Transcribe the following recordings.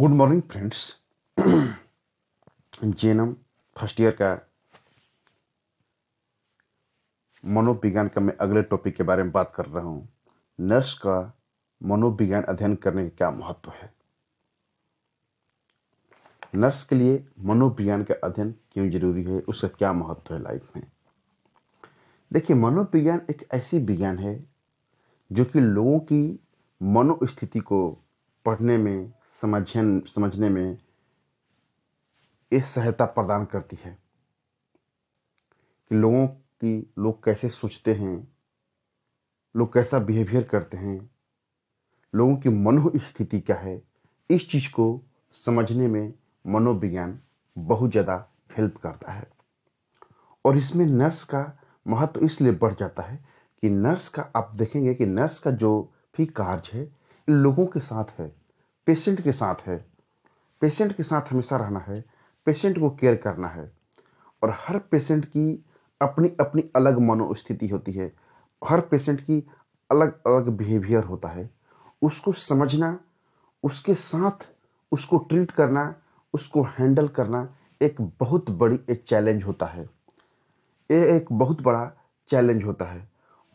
good morning friends जेनम first year का मनोविज्ञान का मैं अगले टॉपिक के बारे में बात कर रहा हूँ नर्स का मनोविज्ञान अध्ययन करने का क्या महत्व है नर्स के लिए मनोविज्ञान का अध्ययन क्यों जरूरी है उसका क्या महत्व है लाइफ में देखिए मनोविज्ञान एक ऐसी विज्ञान है जो कि लोगों की मनोस्थिति को पढ़ने में समझन समझने में ये सहायता प्रदान करती है कि लोगों की लोग कैसे सोचते हैं लोग कैसा बिहेवियर करते हैं लोगों की मनोस्थिति क्या है इस चीज़ को समझने में मनोविज्ञान बहुत ज़्यादा हेल्प करता है और इसमें नर्स का महत्व तो इसलिए बढ़ जाता है कि नर्स का आप देखेंगे कि नर्स का जो भी कार्य है लोगों के साथ है पेशेंट के साथ है पेशेंट के साथ हमेशा रहना है पेशेंट को केयर करना है और हर पेशेंट की अपनी अपनी अलग मनोस्थिति होती है हर पेशेंट की अलग अलग बिहेवियर होता है उसको समझना उसके साथ उसको ट्रीट करना उसको हैंडल करना एक बहुत बड़ी एक चैलेंज होता है ये एक बहुत बड़ा चैलेंज होता है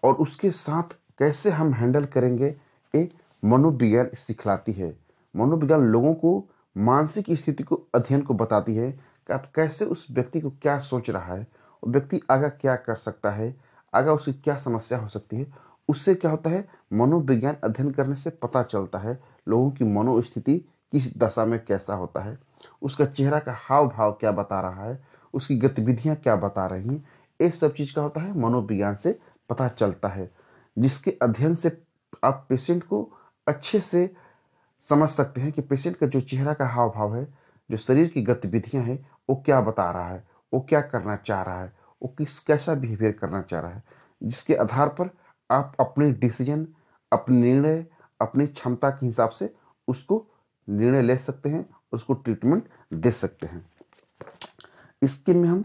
और उसके साथ कैसे हम हैंडल करेंगे ये मनोविज्ञान सिखलाती है मनोविज्ञान लोगों को मानसिक स्थिति को अध्ययन को बताती है कि आप कैसे उस व्यक्ति को क्या सोच रहा है और व्यक्ति आगे क्या कर सकता है आगे उसकी क्या समस्या हो सकती है उससे क्या होता है मनोविज्ञान अध्ययन करने से पता चलता है लोगों की मनोस्थिति किस दशा में कैसा होता है उसका चेहरा का हाव भाव क्या बता रहा है उसकी गतिविधियाँ क्या बता रही हैं ये सब चीज़ का होता है मनोविज्ञान से पता चलता है जिसके अध्ययन से आप पेशेंट को अच्छे से समझ सकते हैं कि पेशेंट का जो चेहरा का हाव भाव है जो शरीर की गतिविधियाँ हैं वो क्या बता रहा है वो क्या करना चाह रहा है वो किस कैसा बिहेवियर करना चाह रहा है जिसके आधार पर आप अपने डिसीजन अपने निर्णय अपनी क्षमता के हिसाब से उसको निर्णय ले सकते हैं उसको ट्रीटमेंट दे सकते हैं इसके में हम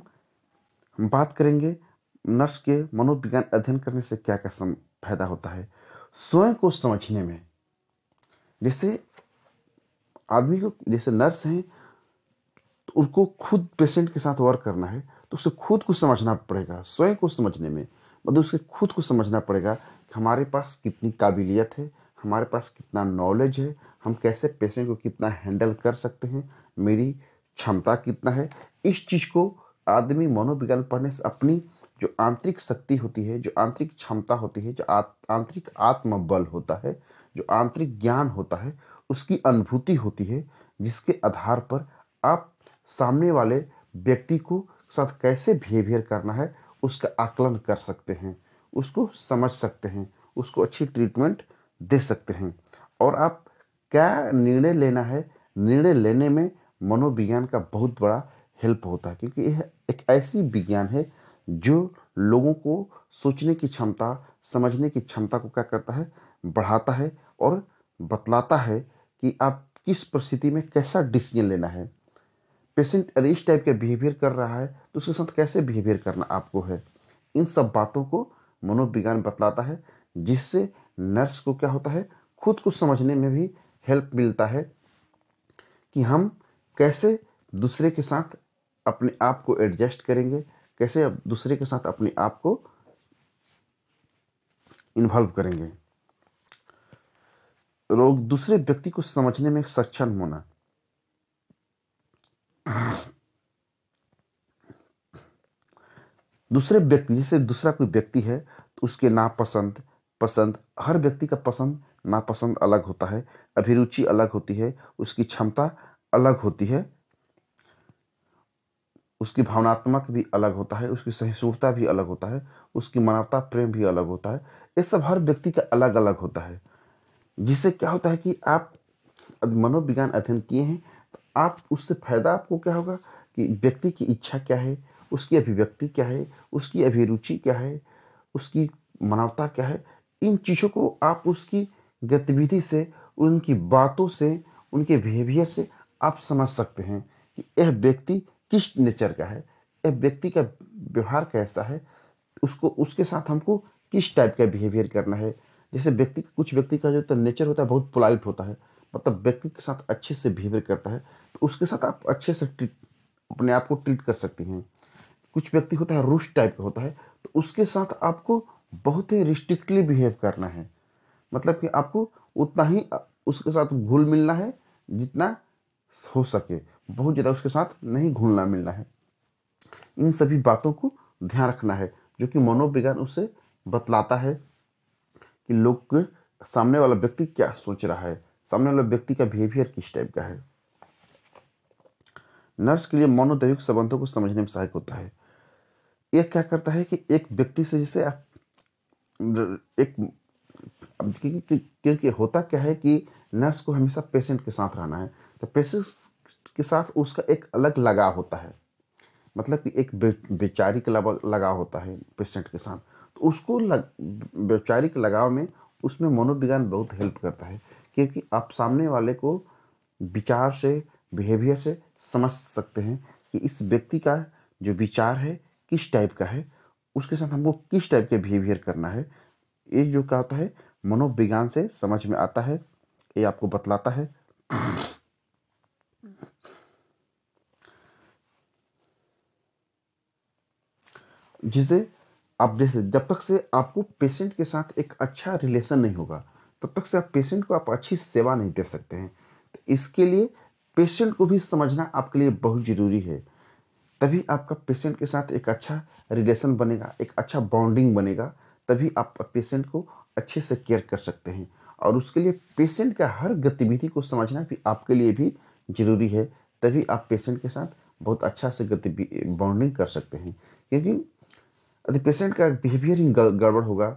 बात करेंगे नर्स के मनोविज्ञान अध्ययन करने से क्या क्या फायदा होता है स्वयं को समझने में जैसे आदमी को जैसे नर्स हैं तो उसको खुद पेशेंट के साथ वर्क करना है तो उसे खुद को समझना पड़ेगा स्वयं को समझने में मतलब उसके खुद को समझना पड़ेगा कि हमारे पास कितनी काबिलियत है हमारे पास कितना नॉलेज है हम कैसे पेशेंट को कितना हैंडल कर सकते हैं मेरी क्षमता कितना है इस चीज़ को आदमी मनोविज्ञान पढ़ने से अपनी जो आंतरिक शक्ति होती है जो आंतरिक क्षमता होती है जो आंतरिक आत्मबल होता है जो आंतरिक ज्ञान होता है उसकी अनुभूति होती है जिसके आधार पर आप सामने वाले व्यक्ति को साथ कैसे बिहेवियर करना है उसका आकलन कर सकते हैं उसको समझ सकते हैं उसको अच्छी ट्रीटमेंट दे सकते हैं और आप क्या निर्णय लेना है निर्णय लेने में मनोविज्ञान का बहुत बड़ा हेल्प होता है क्योंकि यह एक ऐसी विज्ञान है जो लोगों को सोचने की क्षमता समझने की क्षमता को क्या करता है बढ़ाता है और बतलाता है कि आप किस परिस्थिति में कैसा डिसीजन लेना है पेशेंट यदि इस टाइप का बिहेवियर कर रहा है तो उसके साथ कैसे बिहेवियर करना आपको है इन सब बातों को मनोविज्ञान बतलाता है जिससे नर्स को क्या होता है खुद को समझने में भी हेल्प मिलता है कि हम कैसे दूसरे के साथ अपने आप को एडजस्ट करेंगे कैसे दूसरे के साथ अपने आप को इन्वॉल्व करेंगे रोग दूसरे व्यक्ति को समझने में सक्षम होना दूसरे व्यक्ति जैसे दूसरा कोई व्यक्ति है तो उसके नापसंद पसंद हर व्यक्ति का पसंद नापसंद अलग होता है अभिरुचि अलग होती है उसकी क्षमता अलग होती है उसकी भावनात्मक भी अलग होता है उसकी सहिष्णुता भी अलग होता है उसकी मानवता प्रेम भी अलग होता है ये सब हर व्यक्ति का अलग अलग होता है जिससे क्या होता है कि आप मनोविज्ञान अध्ययन किए हैं तो आप उससे फायदा आपको क्या होगा कि व्यक्ति की इच्छा क्या है उसकी अभिव्यक्ति क्या है उसकी अभिरुचि क्या है उसकी मानवता क्या है इन चीज़ों को आप उसकी गतिविधि से उनकी बातों से उनके बिहेवियर से आप समझ सकते हैं कि यह व्यक्ति किस नेचर का है यह व्यक्ति का व्यवहार कैसा है उसको उसके साथ हमको किस टाइप का बिहेवियर करना है जैसे व्यक्ति कुछ व्यक्ति का जो तो नेचर होता है बहुत पोलाइट होता है मतलब व्यक्ति के साथ अच्छे से बिहेवियर करता है तो उसके साथ आप अच्छे से ट्रीट अपने आप को ट्रीट कर सकती हैं कुछ व्यक्ति होता है रूश टाइप का होता है तो उसके साथ आपको बहुत ही रिस्ट्रिक्टली बिहेव करना है मतलब कि आपको उतना ही उसके साथ घुल मिलना है जितना हो सके बहुत ज़्यादा उसके साथ नहीं घुलना मिलना है इन सभी बातों को ध्यान रखना है जो कि मनोविज्ञान उसे बतलाता है कि लोग सामने वाला व्यक्ति क्या सोच रहा है सामने वाला व्यक्ति का बिहेवियर किस टाइप का है नर्स के लिए मनोदैविक संबंधों को समझने में सहायक होता है यह क्या करता है कि एक व्यक्ति से जिसे आप एक क्योंकि होता क्या है कि नर्स को हमेशा पेशेंट के साथ रहना है तो पेशेंट के साथ उसका एक अलग लगाव होता है मतलब कि एक बेचारी का लगाव होता है पेशेंट के साथ उसको लग वैचारिक लगाव में उसमें मनोविज्ञान बहुत हेल्प करता है क्योंकि आप सामने वाले को विचार से बिहेवियर से समझ सकते हैं कि इस व्यक्ति का जो विचार है किस टाइप का है उसके साथ हमको किस टाइप के बिहेवियर करना है ये जो क्या होता है मनोविज्ञान से समझ में आता है ये आपको बतलाता है जिसे आप जैसे जब तक से आपको पेशेंट के साथ एक अच्छा रिलेशन नहीं होगा तब तक से आप पेशेंट को आप अच्छी सेवा नहीं दे सकते हैं तो इसके लिए पेशेंट को भी समझना आपके लिए बहुत ज़रूरी है तभी आपका पेशेंट के साथ एक अच्छा रिलेशन बनेगा एक अच्छा बॉन्डिंग बनेगा तभी आप पेशेंट को अच्छे से केयर कर सकते हैं और उसके लिए पेशेंट का हर गतिविधि को समझना भी आपके लिए भी ज़रूरी है तभी आप पेशेंट के साथ बहुत अच्छा से गतिविधि बॉन्डिंग कर सकते हैं क्योंकि यदि पेशेंट का बिहेवियर ही गड़बड़ होगा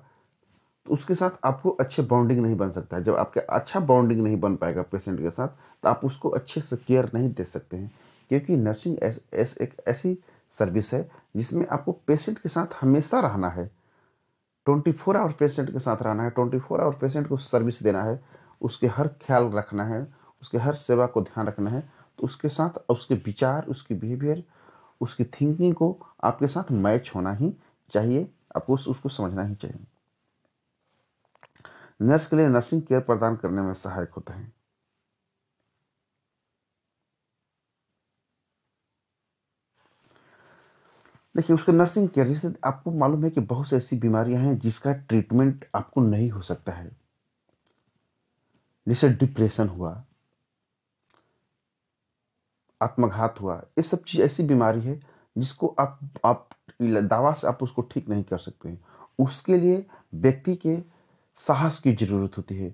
तो उसके साथ आपको अच्छे बॉन्डिंग नहीं बन सकता है जब आपका अच्छा बॉन्डिंग नहीं बन पाएगा पेशेंट के साथ तो आप उसको अच्छे से केयर नहीं दे सकते हैं क्योंकि नर्सिंग एस, एस एक ऐसी सर्विस है जिसमें आपको पेशेंट के साथ हमेशा रहना है ट्वेंटी फोर आवर पेशेंट के साथ रहना है ट्वेंटी फोर आवर पेशेंट को सर्विस देना है उसके हर ख्याल रखना है उसके हर सेवा को ध्यान रखना है तो उसके साथ उसके विचार उसके बिहेवियर उसकी थिंकिंग को आपके साथ मैच होना ही चाहिए आपको उसको समझना ही चाहिए नर्स के लिए नर्सिंग केयर प्रदान करने में सहायक होते हैं देखिए उसको नर्सिंग केयर जैसे आपको मालूम है कि बहुत सी ऐसी बीमारियां हैं जिसका ट्रीटमेंट आपको नहीं हो सकता है जैसे डिप्रेशन हुआ आत्मघात हुआ ये सब चीज़ ऐसी बीमारी है जिसको आप आप दावा से आप उसको ठीक नहीं कर सकते हैं उसके लिए व्यक्ति के साहस की जरूरत होती है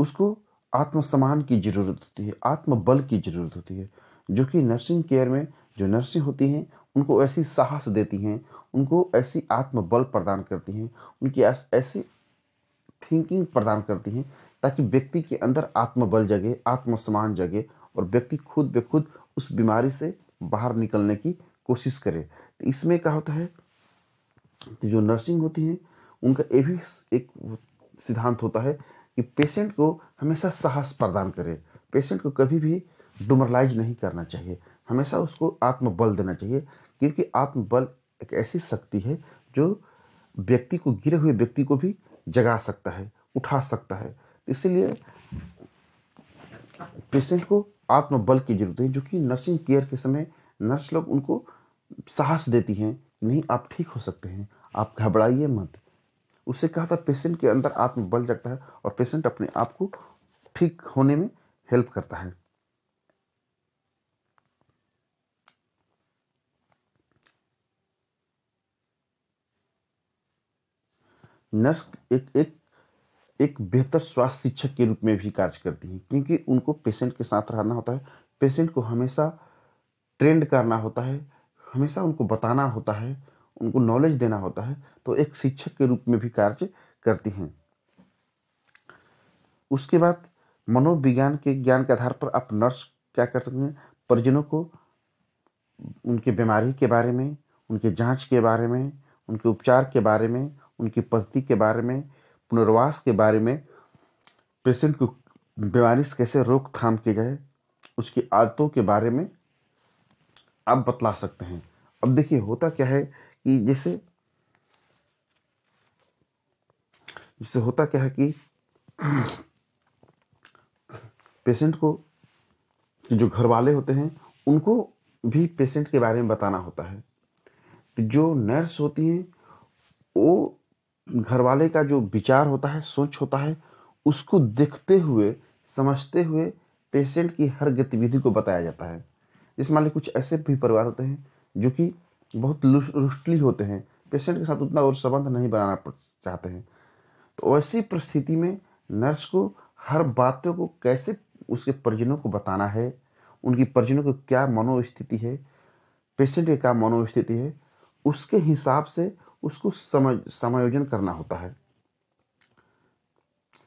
उसको आत्मसम्मान की जरूरत होती है आत्मबल की जरूरत होती है जो कि नर्सिंग केयर में जो नर्सें होती हैं उनको ऐसी साहस देती हैं उनको ऐसी आत्मबल प्रदान करती हैं उनकी ऐसी थिंकिंग प्रदान करती हैं ताकि व्यक्ति के अंदर आत्मबल जगे आत्मसम्मान जगे और व्यक्ति खुद बेखुद उस बीमारी से बाहर निकलने की कोशिश करें तो इसमें क्या होता है जो नर्सिंग होती हैं उनका ये भी एक सिद्धांत होता है कि पेशेंट को हमेशा साहस प्रदान करें पेशेंट को कभी भी डुमरलाइज नहीं करना चाहिए हमेशा उसको आत्मबल देना चाहिए क्योंकि आत्मबल एक ऐसी शक्ति है जो व्यक्ति को गिरे हुए व्यक्ति को भी जगा सकता है उठा सकता है इसीलिए पेशेंट को आत्मबल की जरूरत है जो कि नर्सिंग केयर के समय नर्स लोग उनको साहस देती हैं नहीं आप ठीक हो सकते हैं आप घबराइए मत उससे कहा था पेशेंट के अंदर आत्मबल जगता है और पेशेंट अपने आप को ठीक होने में हेल्प करता है नर्स एक एक एक बेहतर स्वास्थ्य शिक्षक के रूप में भी कार्य करती हैं क्योंकि उनको पेशेंट के साथ रहना होता है पेशेंट को हमेशा ट्रेंड करना होता है हमेशा उनको बताना होता है उनको नॉलेज देना होता है तो एक शिक्षक के रूप में भी कार्य करती हैं उसके बाद मनोविज्ञान के ज्ञान के आधार पर आप नर्स क्या कर सकते हैं परिजनों को उनके बीमारी के बारे में उनके जांच के बारे में उनके उपचार के बारे में उनकी पद्धति के बारे में पुनर्वास के बारे में पेशेंट को बीमारी से कैसे रोकथाम की जाए उसकी आदतों के बारे में आप बतला सकते हैं अब देखिए होता क्या है कि जैसे जैसे होता क्या है कि पेशेंट को जो घर वाले होते हैं उनको भी पेशेंट के बारे में बताना होता है तो जो नर्स होती हैं वो घर वाले का जो विचार होता है सोच होता है उसको देखते हुए समझते हुए पेशेंट की हर गतिविधि को बताया जाता है जैसे मान लीजिए कुछ ऐसे भी परिवार होते हैं जो कि बहुत रुष्टली होते हैं पेशेंट के साथ उतना और संबंध नहीं बनाना चाहते हैं तो ऐसी परिस्थिति में नर्स को हर बातों को कैसे उसके परिजनों को बताना है उनकी परिजनों की क्या मनोस्थिति है पेशेंट की क्या मनोस्थिति है उसके हिसाब से उसको समझ समायोजन करना होता है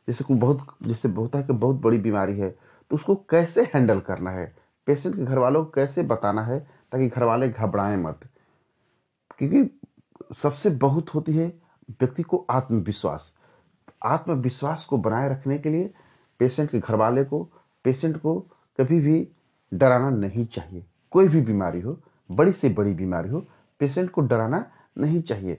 जैसे कोई बहुत जैसे होता है कि बहुत बड़ी बीमारी है तो उसको कैसे हैंडल करना है पेशेंट के घर वालों को कैसे बताना है ताकि घर वाले घबराएं मत क्योंकि सबसे बहुत होती है व्यक्ति को आत्मविश्वास आत्मविश्वास को बनाए रखने के लिए पेशेंट के घर वाले को पेशेंट को कभी भी डराना नहीं चाहिए कोई भी बीमारी हो बड़ी से बड़ी बीमारी हो पेशेंट को डराना नहीं चाहिए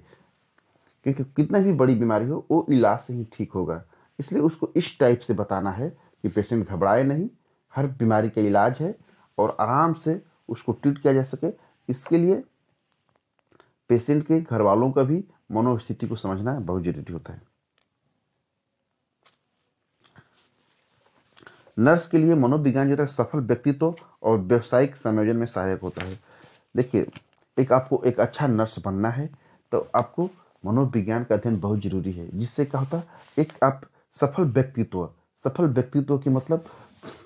क्योंकि कितना भी बड़ी बीमारी हो वो इलाज से ही ठीक होगा इसलिए उसको इस टाइप से बताना है कि पेशेंट घबराए नहीं हर बीमारी का इलाज है और आराम से उसको ट्रीट किया जा सके इसके लिए पेशेंट के घर वालों का भी मनोस्थिति को समझना बहुत जरूरी होता है नर्स के लिए मनोविज्ञान जो है सफल व्यक्तित्व और व्यवसायिक संयोजन में सहायक होता है देखिए एक आपको एक अच्छा नर्स बनना है तो आपको मनोविज्ञान का अध्ययन बहुत जरूरी है जिससे क्या होता है एक आप सफल व्यक्तित्व सफल व्यक्तित्व की मतलब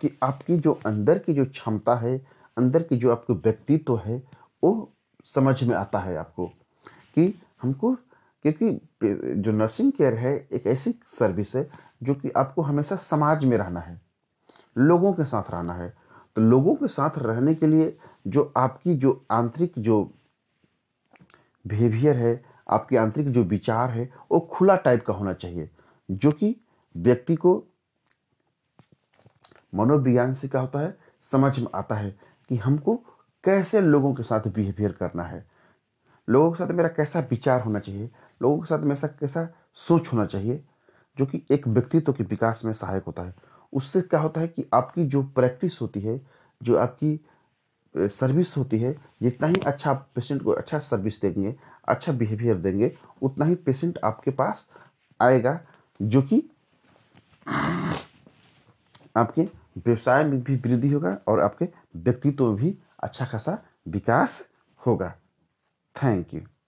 कि आपकी जो अंदर की जो क्षमता है अंदर की जो आपको व्यक्तित्व तो है वो समझ में आता है आपको कि हमको क्योंकि जो नर्सिंग केयर है एक ऐसी सर्विस है जो कि आपको हमेशा समाज में रहना है लोगों के साथ रहना है तो लोगों के साथ रहने के लिए जो आपकी जो आंतरिक जो बिहेवियर है आपकी आंतरिक जो विचार है वो खुला टाइप का होना चाहिए जो कि व्यक्ति को मनोविज्ञान से क्या होता है समझ में आता है कि हमको कैसे लोगों के साथ बिहेवियर करना है लोगों के साथ मेरा कैसा विचार होना चाहिए लोगों के साथ मेरा कैसा सोच होना चाहिए जो कि एक व्यक्तित्व के विकास में सहायक होता है उससे क्या होता है कि आपकी जो प्रैक्टिस होती है जो आपकी सर्विस होती है जितना ही अच्छा आप पेशेंट को अच्छा सर्विस देंगे अच्छा बिहेवियर देंगे उतना ही पेशेंट आपके पास आएगा जो कि आपके व्यवसाय में भी वृद्धि होगा और आपके व्यक्तित्व में भी अच्छा खासा विकास होगा थैंक यू